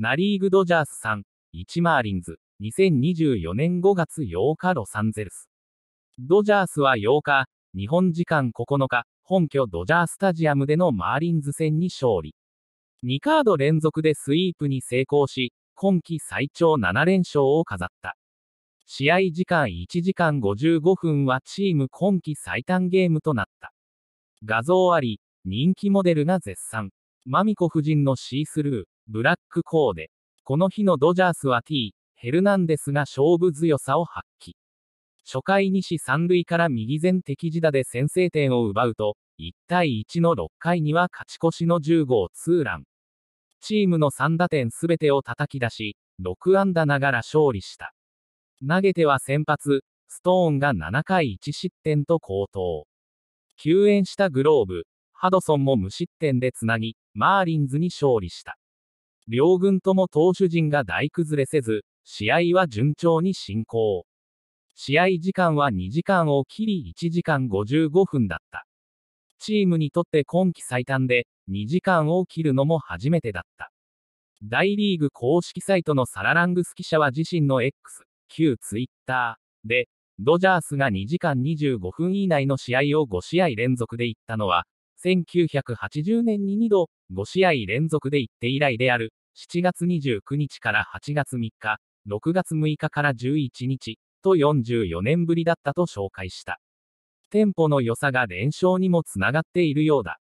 ナリーグドジャース3、1マーリンズ、2024年5月8日ロサンゼルス。ドジャースは8日、日本時間9日、本拠ドジャースタジアムでのマーリンズ戦に勝利。2カード連続でスイープに成功し、今季最長7連勝を飾った。試合時間1時間55分はチーム今季最短ゲームとなった。画像あり、人気モデルが絶賛。マミコ夫人のシースルー。ブラックコーデ。この日のドジャースは T、ヘルナンデスが勝負強さを発揮。初回試三塁から右前敵地打で先制点を奪うと、1対1の6回には勝ち越しの10号ツーラン。チームの3打点すべてを叩き出し、6安打ながら勝利した。投げては先発、ストーンが7回1失点と好投。救援したグローブ、ハドソンも無失点でつなぎ、マーリンズに勝利した。両軍とも投手陣が大崩れせず、試合は順調に進行。試合時間は2時間を切り1時間55分だった。チームにとって今季最短で2時間を切るのも初めてだった。大リーグ公式サイトのサララングス記者は自身の X、旧ツイッターで、ドジャースが2時間25分以内の試合を5試合連続で行ったのは、1980年に2度、5試合連続で行って以来である、7月29日から8月3日、6月6日から11日、と44年ぶりだったと紹介した。店舗の良さが連勝にもつながっているようだ。